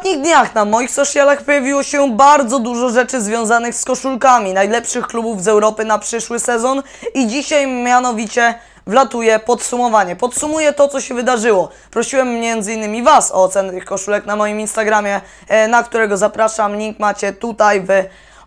ostatnich dniach na moich socialach pojawiło się bardzo dużo rzeczy związanych z koszulkami najlepszych klubów z Europy na przyszły sezon i dzisiaj mianowicie wlatuje podsumowanie. Podsumuję to, co się wydarzyło. Prosiłem m.in. Was o ocenę tych koszulek na moim Instagramie, e, na którego zapraszam. Link macie tutaj w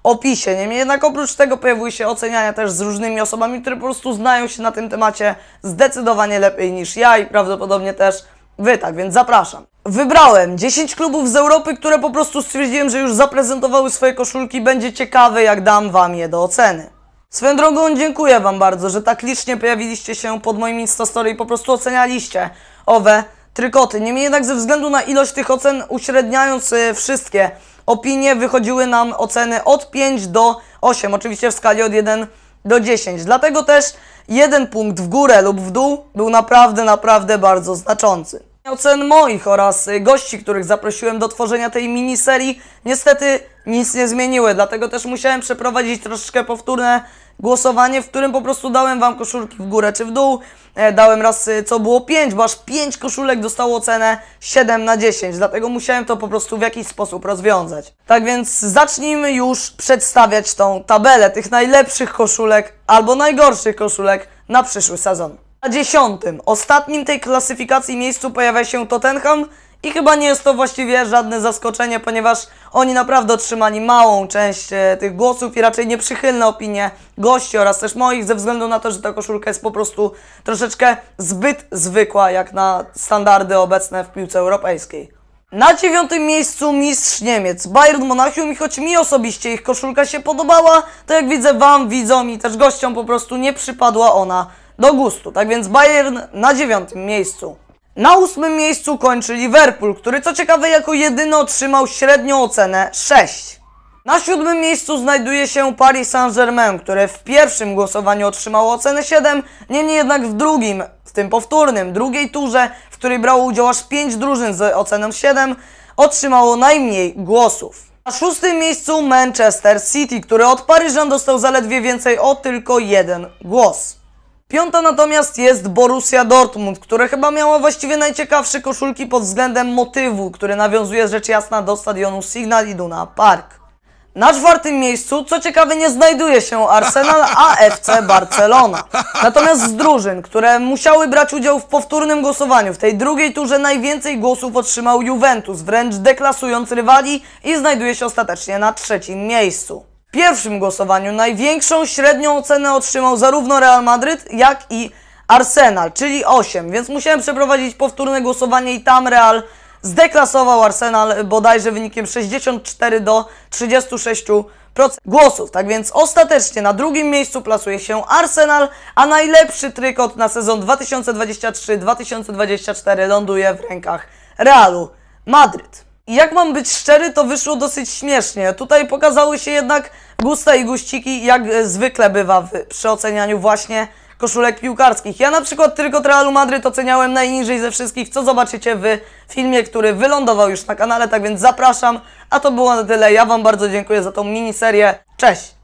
opisie. Niemniej jednak oprócz tego pojawiły się oceniania też z różnymi osobami, które po prostu znają się na tym temacie zdecydowanie lepiej niż ja i prawdopodobnie też Wy tak, więc zapraszam. Wybrałem 10 klubów z Europy, które po prostu stwierdziłem, że już zaprezentowały swoje koszulki. Będzie ciekawe, jak dam Wam je do oceny. Swoją drogą dziękuję Wam bardzo, że tak licznie pojawiliście się pod moim Instastory i po prostu ocenialiście owe trykoty. Niemniej jednak ze względu na ilość tych ocen, uśredniając e, wszystkie opinie, wychodziły nam oceny od 5 do 8, oczywiście w skali od 1 do 10. Dlatego też jeden punkt w górę lub w dół był naprawdę, naprawdę bardzo znaczący ocen moich oraz y, gości, których zaprosiłem do tworzenia tej miniserii, niestety nic nie zmieniły, dlatego też musiałem przeprowadzić troszeczkę powtórne głosowanie, w którym po prostu dałem Wam koszulki w górę czy w dół. E, dałem raz, y, co było 5, bo aż 5 koszulek dostało ocenę 7 na 10, dlatego musiałem to po prostu w jakiś sposób rozwiązać. Tak więc zacznijmy już przedstawiać tą tabelę tych najlepszych koszulek albo najgorszych koszulek na przyszły sezon. Na dziesiątym, ostatnim tej klasyfikacji miejscu pojawia się Tottenham i chyba nie jest to właściwie żadne zaskoczenie, ponieważ oni naprawdę otrzymali małą część e, tych głosów i raczej nieprzychylne opinie gości oraz też moich, ze względu na to, że ta koszulka jest po prostu troszeczkę zbyt zwykła jak na standardy obecne w piłce europejskiej. Na dziewiątym miejscu mistrz Niemiec, Bayern Monachium i choć mi osobiście ich koszulka się podobała, to jak widzę wam, widzom i też gościom po prostu nie przypadła ona do gustu. Tak więc Bayern na dziewiątym miejscu. Na ósmym miejscu kończy Liverpool, który co ciekawe jako jedyny otrzymał średnią ocenę 6. Na siódmym miejscu znajduje się Paris Saint-Germain, które w pierwszym głosowaniu otrzymało ocenę 7, niemniej jednak w drugim, w tym powtórnym, drugiej turze, w której brało udział aż 5 drużyn z oceną 7, otrzymało najmniej głosów. Na szóstym miejscu Manchester City, który od Paryża dostał zaledwie więcej o tylko jeden głos. Piąta natomiast jest Borussia Dortmund, które chyba miało właściwie najciekawsze koszulki pod względem motywu, który nawiązuje rzecz jasna do stadionu Signal Iduna Park. Na czwartym miejscu, co ciekawe, nie znajduje się Arsenal, a FC Barcelona. Natomiast z drużyn, które musiały brać udział w powtórnym głosowaniu, w tej drugiej turze najwięcej głosów otrzymał Juventus, wręcz deklasując rywali i znajduje się ostatecznie na trzecim miejscu pierwszym głosowaniu największą średnią ocenę otrzymał zarówno Real Madryt, jak i Arsenal, czyli 8, więc musiałem przeprowadzić powtórne głosowanie i tam Real zdeklasował Arsenal bodajże wynikiem 64 do 36% głosów. Tak więc ostatecznie na drugim miejscu plasuje się Arsenal, a najlepszy trykot na sezon 2023-2024 ląduje w rękach Realu Madryt. I jak mam być szczery, to wyszło dosyć śmiesznie. Tutaj pokazały się jednak gusta i guściki, jak e, zwykle bywa w, przy ocenianiu właśnie koszulek piłkarskich. Ja na przykład tylko Realu Madryt oceniałem najniżej ze wszystkich, co zobaczycie w filmie, który wylądował już na kanale, tak więc zapraszam. A to było na tyle, ja Wam bardzo dziękuję za tą miniserię. Cześć!